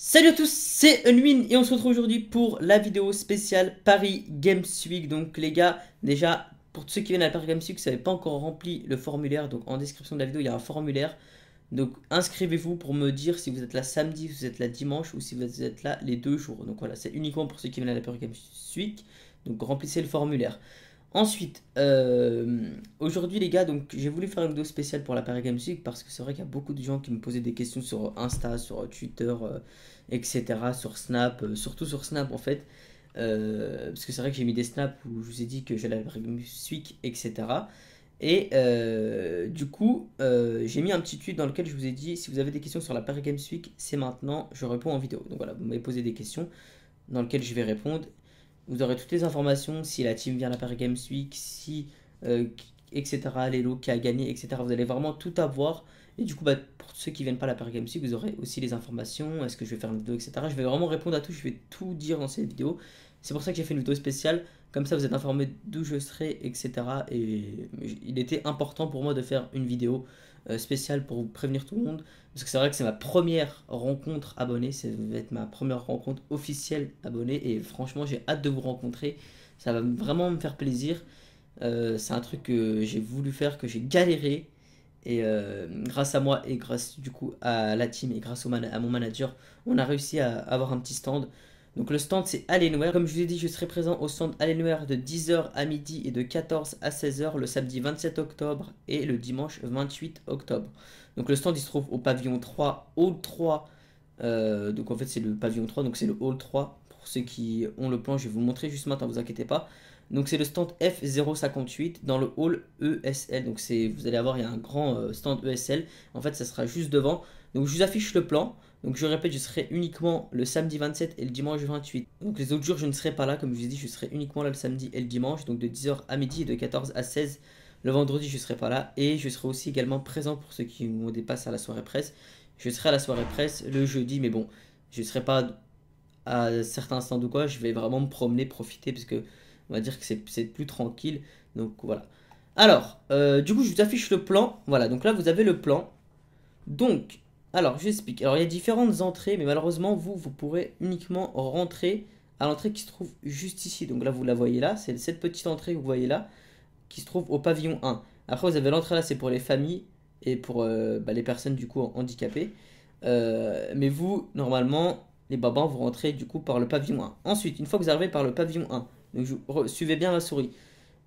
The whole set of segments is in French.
Salut à tous, c'est Unwin et on se retrouve aujourd'hui pour la vidéo spéciale Paris Games Week. Donc les gars, déjà pour ceux qui viennent à la Paris Games Week, vous n'avez pas encore rempli le formulaire, donc en description de la vidéo il y a un formulaire. Donc inscrivez-vous pour me dire si vous êtes là samedi, si vous êtes là dimanche ou si vous êtes là les deux jours. Donc voilà, c'est uniquement pour ceux qui viennent à la Paris Games Week. Donc remplissez le formulaire. Ensuite, euh, aujourd'hui les gars, donc j'ai voulu faire une vidéo spéciale pour la Paris Games Week parce que c'est vrai qu'il y a beaucoup de gens qui me posaient des questions sur Insta, sur Twitter, euh, etc., sur Snap, euh, surtout sur Snap en fait, parce que c'est vrai que j'ai mis des snaps où je vous ai dit que j'allais à la Paris Games Week, etc. Et du coup, j'ai mis un petit tweet dans lequel je vous ai dit si vous avez des questions sur la Paris Games Week, c'est maintenant, je réponds en vidéo. Donc voilà, vous m'avez posé des questions dans lesquelles je vais répondre. Vous aurez toutes les informations, si la team vient à la Paris Games Week, si, euh, etc., les lots qui a gagné, etc. Vous allez vraiment tout avoir. Et du coup, bah, pour ceux qui ne viennent pas à la Paris Games Week, vous aurez aussi les informations, est-ce que je vais faire une vidéo, etc. Je vais vraiment répondre à tout, je vais tout dire dans cette vidéo. C'est pour ça que j'ai fait une vidéo spéciale, comme ça vous êtes informé d'où je serai, etc. Et il était important pour moi de faire une vidéo euh, spécial pour vous prévenir tout le monde. Parce que c'est vrai que c'est ma première rencontre abonnée, c'est va être ma première rencontre officielle abonnée. Et franchement, j'ai hâte de vous rencontrer. Ça va vraiment me faire plaisir. Euh, c'est un truc que j'ai voulu faire, que j'ai galéré. Et euh, grâce à moi et grâce du coup à la team et grâce au à mon manager, on a réussi à avoir un petit stand. Donc le stand c'est Allenware. Comme je vous ai dit, je serai présent au stand Allenware de 10h à midi et de 14 à 16h le samedi 27 octobre et le dimanche 28 octobre. Donc le stand il se trouve au pavillon 3, hall 3. Euh, donc en fait c'est le pavillon 3, donc c'est le hall 3. Pour ceux qui ont le plan, je vais vous le montrer juste maintenant, vous inquiétez pas. Donc c'est le stand F058 dans le hall ESL. Donc c'est vous allez avoir il y a un grand euh, stand ESL. En fait, ça sera juste devant. Donc je vous affiche le plan. Donc je répète, je serai uniquement le samedi 27 et le dimanche 28. Donc les autres jours, je ne serai pas là, comme je vous ai dit, je serai uniquement là le samedi et le dimanche, donc de 10h à midi et de 14h à 16h. Le vendredi, je ne serai pas là et je serai aussi également présent pour ceux qui me dépassent à la soirée presse. Je serai à la soirée presse le jeudi, mais bon, je ne serai pas à certains instants ou quoi. Je vais vraiment me promener, profiter, parce que on va dire que c'est plus tranquille. Donc voilà. Alors, euh, du coup, je vous affiche le plan. Voilà, donc là, vous avez le plan. Donc, alors, je j'explique. Alors, il y a différentes entrées, mais malheureusement, vous, vous pourrez uniquement rentrer à l'entrée qui se trouve juste ici. Donc là, vous la voyez là, c'est cette petite entrée que vous voyez là, qui se trouve au pavillon 1. Après, vous avez l'entrée là, c'est pour les familles et pour euh, bah, les personnes du coup handicapées. Euh, mais vous, normalement, les babans, vous rentrez du coup par le pavillon 1. Ensuite, une fois que vous arrivez par le pavillon 1, donc, suivez bien la souris.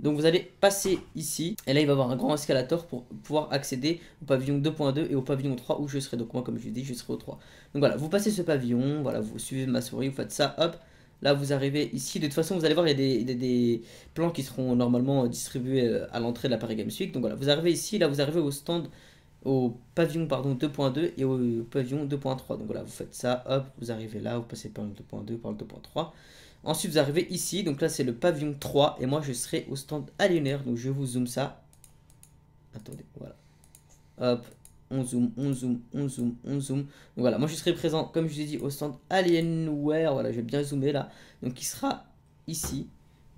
Donc vous allez passer ici, et là il va y avoir un grand escalator pour pouvoir accéder au pavillon 2.2 et au pavillon 3 où je serai. Donc moi comme je vous dis, je serai au 3. Donc voilà, vous passez ce pavillon, voilà, vous suivez ma souris, vous faites ça, hop. Là vous arrivez ici, de toute façon vous allez voir il y a des, plans qui seront normalement distribués euh, à l'entrée de la Paris Games Week. Donc voilà, vous arrivez ici, là vous arrivez au stand, au pavillon pardon 2.2 et au pavillon 2.3. Donc voilà, vous faites ça, hop, vous arrivez là, vous passez par le 2.2, par le 2.3. Ensuite, vous arrivez ici. Donc là, c'est le pavillon 3. Et moi, je serai au stand Alienware, Donc, je vous zoome ça. Attendez, voilà. Hop, on zoom, on zoom, on zoom, on zoom. Donc voilà, moi je serai présent, comme je vous ai dit, au stand Alienware. Voilà, je vais bien zoomer là. Donc il sera ici.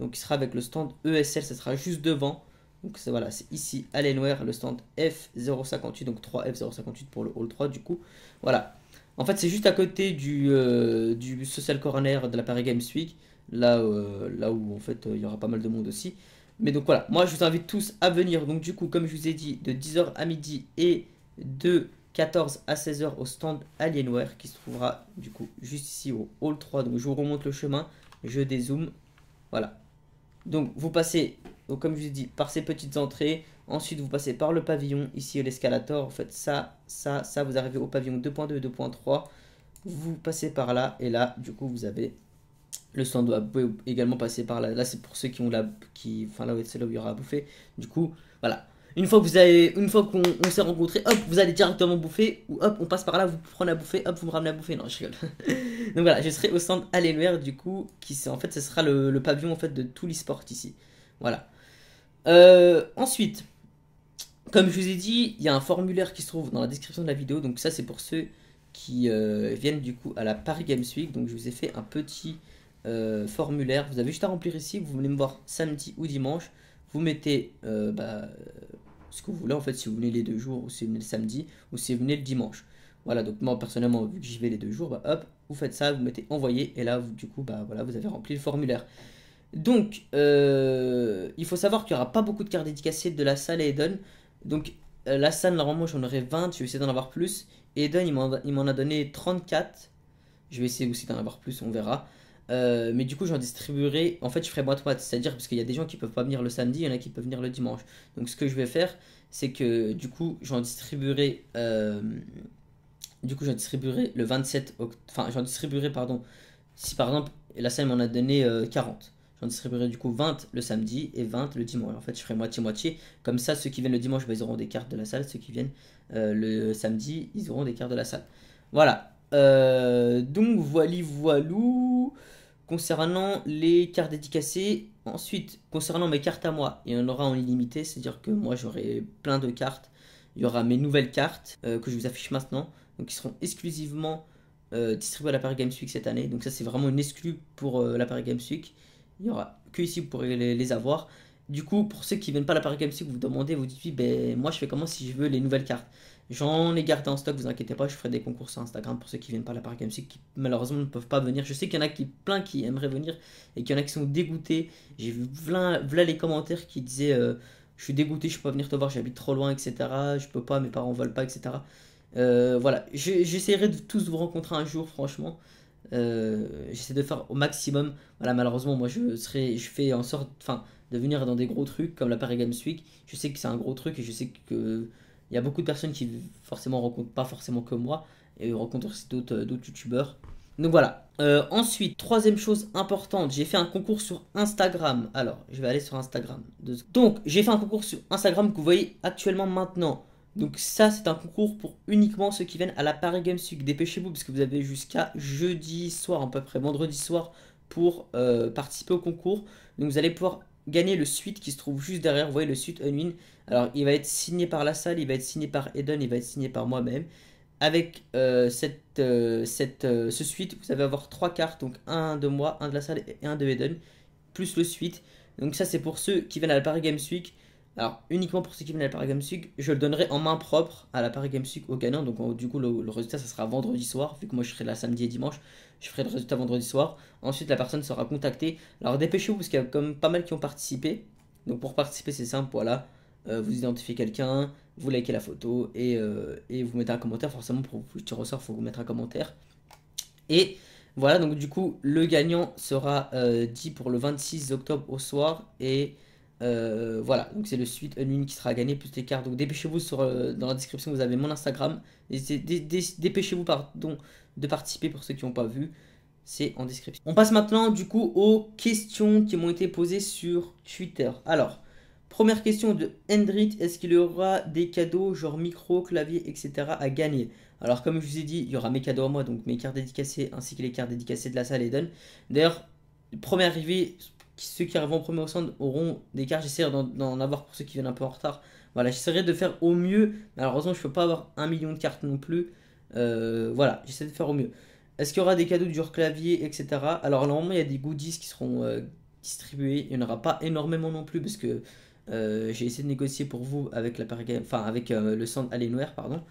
Donc il sera avec le stand ESL, ça sera juste devant. Donc voilà, c'est ici Alienware, le stand F058, donc 3F058 pour le hall 3 du coup. Voilà, en fait, c'est juste à côté euh, du, Social Corner de la Paris Games Week, là, euh, là où en fait euh, il y aura pas mal de monde aussi. Mais donc voilà, moi je vous invite tous à venir. Donc du coup, comme je vous ai dit, de 10h à midi et de 14 à 16h au stand Alienware qui se trouvera du coup juste ici au hall 3. Donc je vous remonte le chemin, je dézoome. Voilà. Donc vous passez donc comme je vous ai dit, par ces petites entrées, ensuite vous passez par le pavillon, ici l'escalator, en fait ça, ça, ça, vous arrivez au pavillon 2.2 2.3, vous passez par là, et là, du coup, vous avez le sandwich. Vous pouvez également passer par là, là c'est pour ceux qui ont la, qui, enfin là, c'est là où il y aura à bouffer, du coup, voilà. Une fois que vous avez, une fois qu'on s'est rencontré, hop, vous allez directement bouffer, ou hop, on passe par là, vous prenez à bouffer, hop, vous me ramenez à bouffer. Non, je rigole. Donc voilà, je serai au centre Alléluia, du coup, qui c'est, en fait, ce sera le, pavillon en fait de tout les sport ici. Voilà. Euh, ensuite, comme je vous ai dit, il y a un formulaire qui se trouve dans la description de la vidéo. Donc ça, c'est pour ceux qui euh, viennent du coup à la Paris Games Week. Donc je vous ai fait un petit euh, formulaire. Vous avez juste à remplir ici. Vous venez me voir samedi ou dimanche. Vous mettez bah, ce que vous voulez en fait. Si vous venez les deux jours, ou si vous venez le samedi, ou si vous venez le dimanche. Voilà, donc moi personnellement, vu que j'y vais les deux jours, bah, hop, vous faites ça, vous mettez envoyer, et là, du coup, bah, voilà, vous avez rempli le formulaire. Donc, euh, il faut savoir qu'il n'y aura pas beaucoup de cartes dédicacées de la salle à Eden. Donc, euh, la salle, normalement, j'en aurais 20. Je vais essayer d'en avoir plus. Eden, il m'en a donné 34. Je vais essayer aussi d'en avoir plus, on verra. Euh, mais du coup, j'en distribuerai. En fait, je ferai boîte boîte, c'est-à-dire parce qu'il y a des gens qui peuvent pas venir le samedi, il y en a qui peuvent venir le dimanche. Donc, ce que je vais faire, c'est que du coup, j'en distribuerai. Du coup, j'en distribuerai le 27. octobre Enfin, j'en distribuerai, pardon. Si par exemple, la salle m'en a donné 40. On distribuerait du coup 20 le samedi et 20 le dimanche. En fait, je ferai moitié-moitié. Comme ça, ceux qui viennent le dimanche, bah, ils auront des cartes de la salle. Ceux qui viennent euh, le samedi, ils auront des cartes de la salle. Voilà. Euh, donc, voilà, voilou. Concernant les cartes dédicacées, ensuite, concernant mes cartes à moi, il y en aura en illimité, c'est-à-dire que moi j'aurai plein de cartes. Il y aura mes nouvelles cartes euh, que je vous affiche maintenant, donc qui seront exclusivement distribuées à la Paris Games Week cette année. Donc ça c'est vraiment une exclu pour la Paris Games Week. Il n'y aura que ici, vous pourrez les, avoir. Du coup, pour ceux qui ne viennent pas à la Paris Games vous vous demandez, vous dites, oui, ben, moi je fais comment si je veux les nouvelles cartes J'en ai gardé en stock, vous inquiétez pas, je ferai des concours sur Instagram pour ceux qui viennent pas à la Paris Games qui malheureusement ne peuvent pas venir. Je sais qu'il y en a qui, plein qui aimeraient venir et qu'il y en a qui sont dégoûtés. J'ai vu plein, les commentaires qui disaient, euh, je suis dégoûté, je peux pas venir te voir, j'habite trop loin, etc. Je peux pas, mes parents veulent pas, etc. Euh, voilà, j'essaierai de tous vous rencontrer un jour, franchement. Euh, j'essaie de faire au maximum. Voilà, malheureusement, moi, je, serai, je fais en sorte enfin, de venir dans des gros trucs comme la Paris Games Week. Je sais que c'est un gros truc et je sais que il y a beaucoup de personnes qui forcément rencontrent pas forcément que moi et rencontrent aussi d'autres d'autres youtubeurs. Donc voilà. Euh, ensuite, troisième chose importante, j'ai fait un concours sur Instagram. Alors, je vais aller sur Instagram. Donc, j'ai fait un concours sur Instagram que vous voyez actuellement maintenant. Donc ça, c'est un concours pour uniquement ceux qui viennent à la Paris Games Week. Dépêchez-vous, parce que vous avez jusqu'à jeudi soir, à peu près vendredi soir, pour euh, participer au concours. Donc vous allez pouvoir gagner le suite qui se trouve juste derrière. Vous voyez le suite Unwin. Alors il va être signé par la salle, il va être signé par Eden, il va être signé par moi-même. Avec euh, cette, euh, cette, ce suite, vous allez avoir trois cartes, donc un de moi, un de la salle et un de Eden, plus le suite. Donc ça c'est pour ceux qui viennent à la Paris Games Week alors, uniquement pour ceux qui viennent à la Paris Games Week, je le donnerai en main propre à la Paris Games Week au gagnant. Donc, du coup, le, résultat, ça sera vendredi soir. Vu que moi, je serai là samedi et dimanche, je ferai le résultat vendredi soir. Ensuite, la personne sera contactée. Alors, dépêchez-vous, parce qu'il y a comme pas mal qui ont participé. Donc, pour participer, c'est simple, voilà. Euh, vous identifiez quelqu'un, vous likez la photo et, euh, vous mettez un commentaire. Forcément, pour vous tirer au il faut vous mettre un commentaire. Et voilà, donc du coup, le gagnant sera euh, dit pour le 26 octobre au soir et euh, voilà, donc c'est le suite une qui sera gagné plus les cartes. Donc dépêchez-vous sur euh, dans la description, vous avez mon Instagram. Dépêchez-vous pardon de participer pour ceux qui n'ont pas vu. C'est en description. On passe maintenant du coup aux questions qui m'ont été posées sur Twitter. Alors, première question de Hendrit, est-ce qu'il y aura des cadeaux genre micro, clavier, etc. à gagner Alors comme je vous ai dit, il y aura mes cadeaux à moi, donc mes cartes dédicacées ainsi que les cartes dédicacées de la salle Eden. D'ailleurs, première arrivé, ceux qui arrivent en premier au centre auront des cartes. J'essaierai d'en avoir pour ceux qui viennent un peu en retard. Voilà, j'essaierai de faire au mieux. Malheureusement, je ne peux pas avoir un million de cartes non plus. Euh, voilà, j'essaie de faire au mieux. Est-ce qu'il y aura des cadeaux du reclavier clavier, etc. Alors normalement, il y a des goodies qui seront euh, distribués. Il n'y en aura pas énormément non plus parce que euh, j'ai essayé de négocier pour vous avec la enfin avec le centre Alienware, pardon.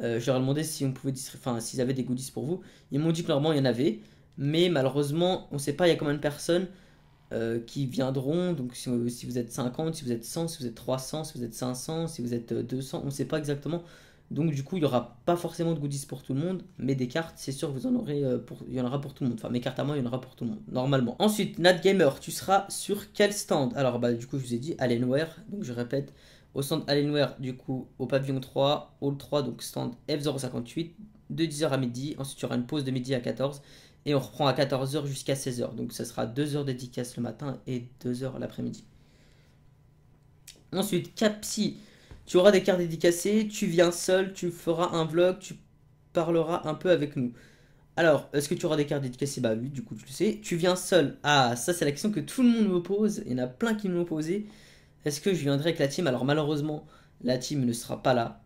je leur ai demandé si on pouvait enfin s'ils avaient des goodies pour vous. Ils m'ont dit que normalement il y en avait, mais malheureusement, on ne sait pas il y a combien de personnes. Euh, qui viendront. Donc si, vous êtes 50, si vous êtes 100, si vous êtes 300, si vous êtes 500, si vous êtes 200, euh, on ne sait pas exactement. Donc du coup, il n'y aura pas forcément de goodies pour tout le monde, mais des cartes, c'est sûr, vous en aurez euh, pour, il y en aura pour tout le monde. Enfin, mes cartes à moi, il y en aura pour tout le monde, normalement. Ensuite, Nat Gamer, tu seras sur quel stand Alors bah du coup, je vous ai dit Alienware, donc je répète, au stand Alienware, du coup, au pavillon 3, hall 3, donc stand F058, de 10h à midi. Ensuite, tu auras une pause de midi à 14h. Et on reprend à 14h jusqu'à 16h. Donc ça sera 2 heures dédicace le matin et 2 heures l'après-midi. Ensuite, Capsi. Tu auras des cartes dédicacées, tu viens seul, tu feras un vlog, tu parleras un peu avec nous. Alors, est-ce que tu auras des cartes dédicacées Bah oui, du coup, tu le sais. Tu viens seul Ah, ça, c'est la question que tout le monde me pose. Il y en a plein qui me l'ont posé. Est-ce que je viendrai avec la team Alors, malheureusement, la team ne sera pas là.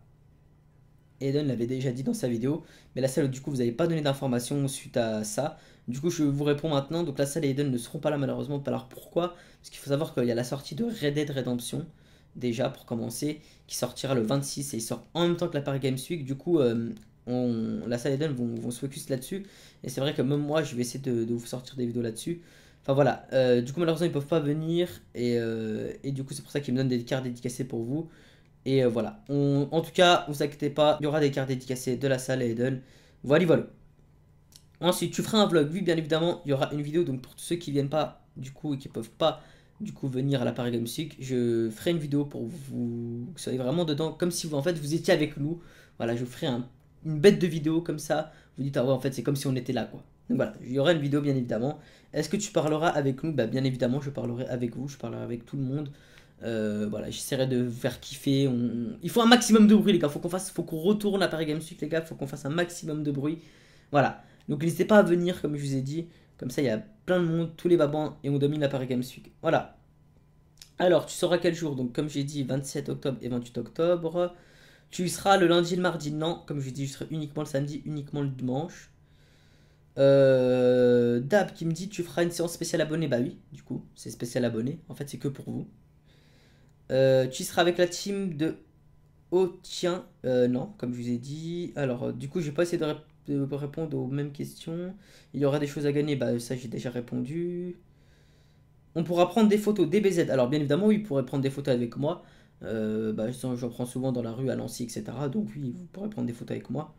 Eden l'avait déjà dit dans sa vidéo, mais la salle du coup vous n'avez pas donné d'informations suite à ça. Du coup je vous réponds maintenant, donc la salle et Eden ne seront pas là malheureusement, alors pourquoi Parce qu'il faut savoir qu'il y a la sortie de Red Dead Redemption, déjà pour commencer, qui sortira le 26 et il sort en même temps que la part Games Week, du coup euh, on, la salle Eden vont, se focus là-dessus, et c'est vrai que même moi je vais essayer de, vous sortir des vidéos là-dessus. Enfin voilà, euh, du coup malheureusement ils peuvent pas venir, et, euh, et du coup c'est pour ça qu'ils me donnent des cartes dédicacées pour vous. Et euh, voilà. en tout cas, vous inquiétez pas, il y aura des cartes dédicacées de la salle et Eden. Voilà, voilà. Ensuite, tu feras un vlog. Oui, bien évidemment, il y aura une vidéo. Donc, pour tous ceux qui viennent pas, du coup, et qui peuvent pas, du coup, venir à la Paris Games Week, je ferai une vidéo pour vous, que vous soyez vraiment dedans, comme si vous, en fait, vous étiez avec nous. Voilà, je vous ferai une bête de vidéo comme ça. Vous dites, ah ouais, en fait, c'est comme si on était là, quoi. Donc voilà, il y aura une vidéo, bien évidemment. Est-ce que tu parleras avec nous Bah, bien évidemment, je parlerai avec vous, je parlerai avec tout le monde. Euh, voilà, j'essaierai de faire kiffer. On... Il faut un maximum de bruit, les gars. Faut qu'on faut qu'on retourne à Paris Games Week, les gars. Faut qu'on fasse un maximum de bruit. Voilà. Donc n'hésitez pas à venir, comme je vous ai dit. Comme ça, il y a plein de monde, tous les babans, et on domine la Paris Games Week. Voilà. Alors, tu sauras quel jour. Donc, comme j'ai dit, 27 octobre et 28 octobre. Tu seras le lundi et le mardi. Non, comme je vous dis, je serai uniquement le samedi, uniquement le dimanche. Euh, Dab qui me dit tu feras une séance spéciale abonné. Bah oui, du coup, c'est spécial abonné. En fait, c'est que pour vous. Euh, tu seras avec la team de Oh tiens, euh, non, comme je vous ai dit. Alors, euh, du coup, je vais pas essayer de, répondre aux mêmes questions. Il y aura des choses à gagner. Bah, ça, j'ai déjà répondu. On pourra prendre des photos DBZ. Alors, bien évidemment, oui, vous pourrez prendre des photos avec moi. Euh, bah, je prends souvent dans la rue à Nancy etc. Donc, oui, vous pourrez prendre des photos avec moi.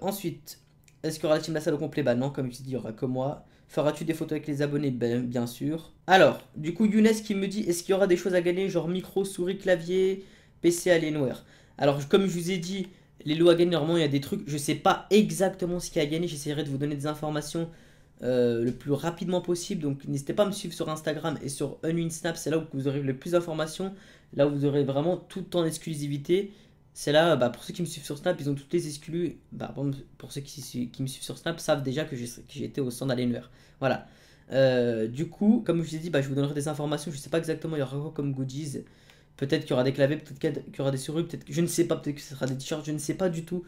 ensuite, est-ce qu'il y aura la team de la salle au complet Bah, non, comme je vous ai dit, il y aura que moi. Feras-tu des photos avec les abonnés ben, Bien sûr. Alors, du coup, Younes qui me dit est-ce qu'il y aura des choses à gagner, genre micro, souris, clavier, PC, Alienware Alors, comme je vous ai dit, les lots à gagner, normalement, il y a des trucs. Je ne sais pas exactement ce qu'il y a à gagner. J'essaierai de vous donner des informations euh, le plus rapidement possible. Donc, n'hésitez pas à me suivre sur Instagram et sur UnwinSnap. C'est là où vous aurez le plus d'informations. Là où vous aurez vraiment tout en exclusivité. C'est là bah, pour ceux qui me suivent sur Snap, ils ont toutes les exclus. Bah, pour ceux qui, qui, me suivent sur Snap savent déjà que j'étais au centre à Voilà. Euh, du coup, comme je vous ai dit, bah, je vous donnerai des informations. Je ne sais pas exactement, il y aura quoi comme goodies. Peut-être qu'il y aura des clavés, peut-être qu'il y aura des souris, peut-être que je ne sais pas, peut-être que ce sera des t-shirts, je ne sais pas du tout.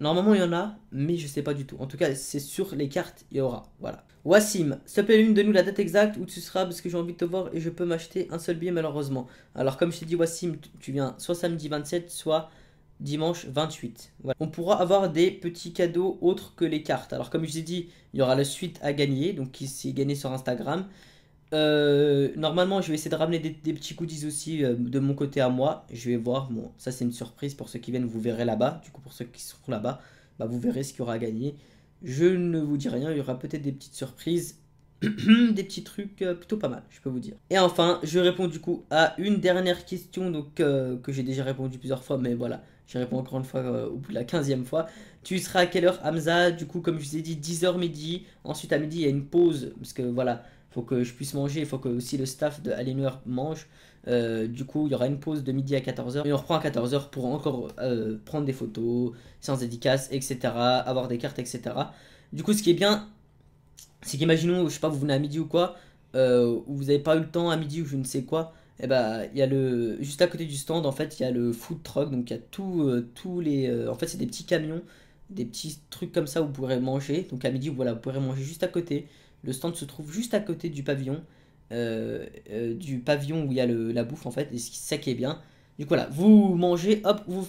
Normalement, il y en a, mais je sais pas du tout. En tout cas, c'est sur les cartes, il y aura. Voilà. Wassim, s'il te plaît, nous la date exacte où tu seras parce que j'ai envie de te voir et je peux m'acheter un seul billet malheureusement. Alors, comme je t'ai dit, Wassim, tu viens soit samedi 27, soit dimanche 28. On pourra avoir des petits cadeaux autres que les cartes. Alors, comme je t'ai dit, il y aura la suite à gagner, donc qui s'est gagné sur Instagram. Euh, normalement, je vais essayer de ramener des, petits goodies aussi euh, de mon côté à moi. Je vais voir. Bon, ça, c'est une surprise pour ceux qui viennent. Vous verrez là-bas. Du coup, pour ceux qui seront là-bas, bah, vous verrez ce qu'il y aura à gagner. Je ne vous dis rien. Il y aura peut-être des petites surprises. des petits trucs euh, plutôt pas mal, je peux vous dire. Et enfin, je réponds du coup à une dernière question donc, que j'ai déjà répondu plusieurs fois, mais voilà, j'y réponds encore une fois au bout de la 15 fois. Tu seras à quelle heure, Hamza Du coup, comme je vous ai dit, 10h midi. Ensuite, à midi, il y a une pause, parce que voilà, faut que je puisse manger, il faut que aussi le staff de Alienware mange. Euh, du coup, il y aura une pause de midi à 14h et on reprend à 14h pour encore euh, prendre des photos, Séance dédicace etc., avoir des cartes, etc. Du coup, ce qui est bien, c'est qu'imaginons, je sais pas, vous venez à midi ou quoi, euh, ou vous n'avez pas eu le temps à midi ou je ne sais quoi, et eh bah, ben, il y a le. Juste à côté du stand, en fait, il y a le food truck, donc il y a tout, tous les. en fait, c'est des petits camions, des petits trucs comme ça où vous pourrez manger. Donc à midi, voilà, vous pourrez manger juste à côté. Le stand se trouve juste à côté du pavillon, euh, euh, du pavillon où il y a la bouffe en fait, et c'est ça qui est bien. Du coup, voilà, vous mangez, hop, vous,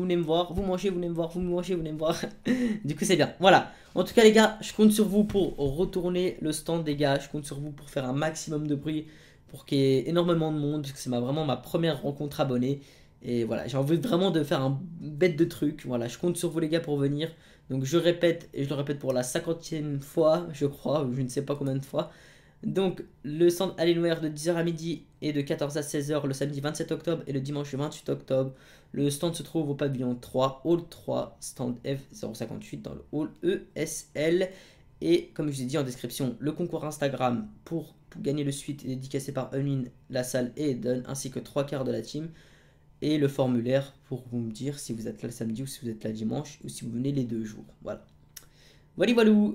venez me voir, vous mangez, vous venez me voir, vous mangez, vous venez me voir. du coup, c'est bien. Voilà. En tout cas, les gars, je compte sur vous pour retourner le stand, les gars. Je compte sur vous pour faire un maximum de bruit, pour qu'il y ait énormément de monde, parce que c'est ma, vraiment ma première rencontre abonnée. Et voilà, j'ai envie vraiment de faire un bête de truc. Voilà, je compte sur vous, les gars, pour venir. Donc je répète, et je le répète pour la cinquantième fois, je crois, je ne sais pas combien de fois. Donc le centre Alienware de 10h à midi et de 14h à 16h le samedi 27 octobre et le dimanche 28 octobre. Le stand se trouve au pavillon 3, hall 3, stand F058 dans le hall ESL. Et comme je vous ai dit en description, le concours Instagram pour, gagner le suite est dédicacé par Unwin, La Salle et Eden, ainsi que trois quarts de la team et le formulaire pour vous me dire si vous êtes là le samedi ou si vous êtes là dimanche ou si vous venez les deux jours. Voilà. Voilà, voilà.